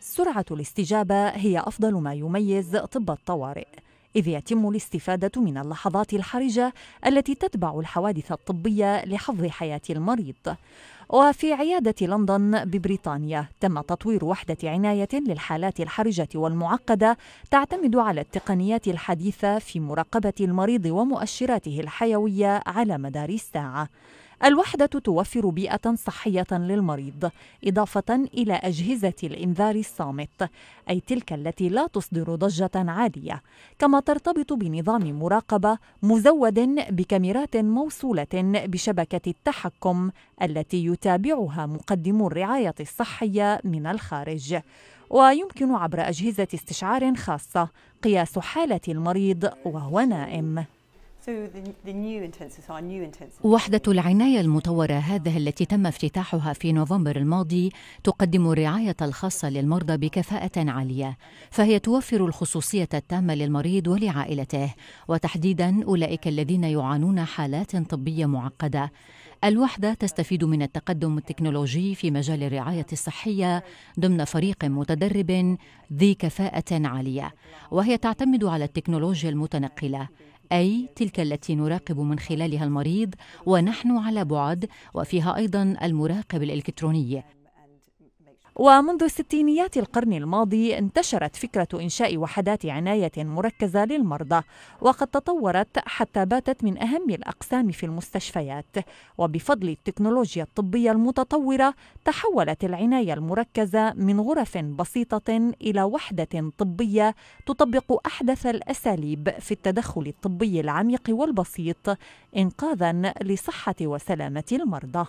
سرعة الاستجابة هي أفضل ما يميز طب الطوارئ إذ يتم الاستفادة من اللحظات الحرجة التي تتبع الحوادث الطبية لحفظ حياة المريض وفي عيادة لندن ببريطانيا تم تطوير وحدة عناية للحالات الحرجة والمعقدة تعتمد على التقنيات الحديثة في مراقبة المريض ومؤشراته الحيوية على مدار الساعة الوحدة توفر بيئة صحية للمريض إضافة إلى أجهزة الإنذار الصامت أي تلك التي لا تصدر ضجة عالية كما ترتبط بنظام مراقبة مزود بكاميرات موصولة بشبكة التحكم التي يتابعها مقدم الرعاية الصحية من الخارج ويمكن عبر أجهزة استشعار خاصة قياس حالة المريض وهو نائم وحدة العناية المطورة هذه التي تم افتتاحها في نوفمبر الماضي تقدم الرعاية الخاصة للمرضى بكفاءة عالية، فهي توفر الخصوصية التامة للمريض ولعائلته، وتحديداً أولئك الذين يعانون حالات طبية معقدة. الوحدة تستفيد من التقدم التكنولوجي في مجال الرعاية الصحية ضمن فريق متدرب ذي كفاءة عالية، وهي تعتمد على التكنولوجيا المتنقلة أي تلك التي نراقب من خلالها المريض ونحن على بعد وفيها أيضا المراقب الإلكتروني ومنذ ستينيات القرن الماضي انتشرت فكرة إنشاء وحدات عناية مركزة للمرضى وقد تطورت حتى باتت من أهم الأقسام في المستشفيات وبفضل التكنولوجيا الطبية المتطورة تحولت العناية المركزة من غرف بسيطة إلى وحدة طبية تطبق أحدث الأساليب في التدخل الطبي العميق والبسيط إنقاذا لصحة وسلامة المرضى